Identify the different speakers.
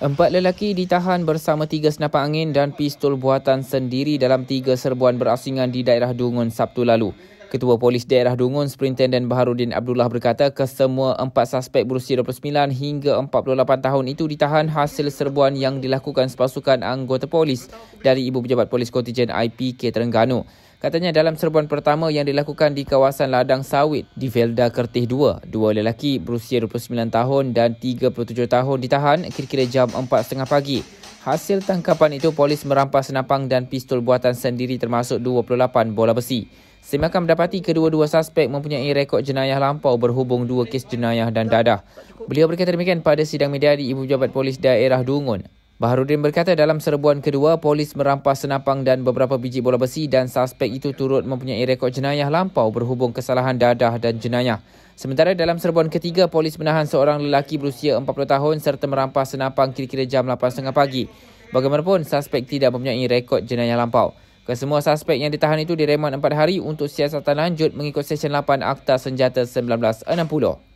Speaker 1: Empat lelaki ditahan bersama tiga senapan angin dan pistol buatan sendiri dalam tiga serbuan berasingan di daerah Dungun Sabtu lalu. Ketua Polis Daerah Dungun, Superintenden Baharudin Abdullah berkata kesemua empat suspek berusia 29 hingga 48 tahun itu ditahan hasil serbuan yang dilakukan sepasukan anggota polis dari Ibu Pejabat Polis Kontijen IPK Terengganu. Katanya dalam serbuan pertama yang dilakukan di kawasan ladang sawit di Velda Kertih 2, dua lelaki berusia 29 tahun dan 37 tahun ditahan kira-kira jam 4.30 pagi. Hasil tangkapan itu polis merampas senapang dan pistol buatan sendiri termasuk 28 bola besi. Semakam mendapati kedua-dua suspek mempunyai rekod jenayah lampau berhubung dua kes jenayah dan dadah. Beliau berkata demikian pada sidang media di Ibu Jabat Polis Daerah Dungun, Baharudin berkata dalam serbuan kedua, polis merampas senapang dan beberapa biji bola besi dan suspek itu turut mempunyai rekod jenayah lampau berhubung kesalahan dadah dan jenayah. Sementara dalam serbuan ketiga, polis menahan seorang lelaki berusia 40 tahun serta merampas senapang kira-kira jam 8.30 pagi. Bagaimanapun, suspek tidak mempunyai rekod jenayah lampau. Kesemua suspek yang ditahan itu direman 4 hari untuk siasatan lanjut mengikut Sesyen 8 Akta Senjata 1960.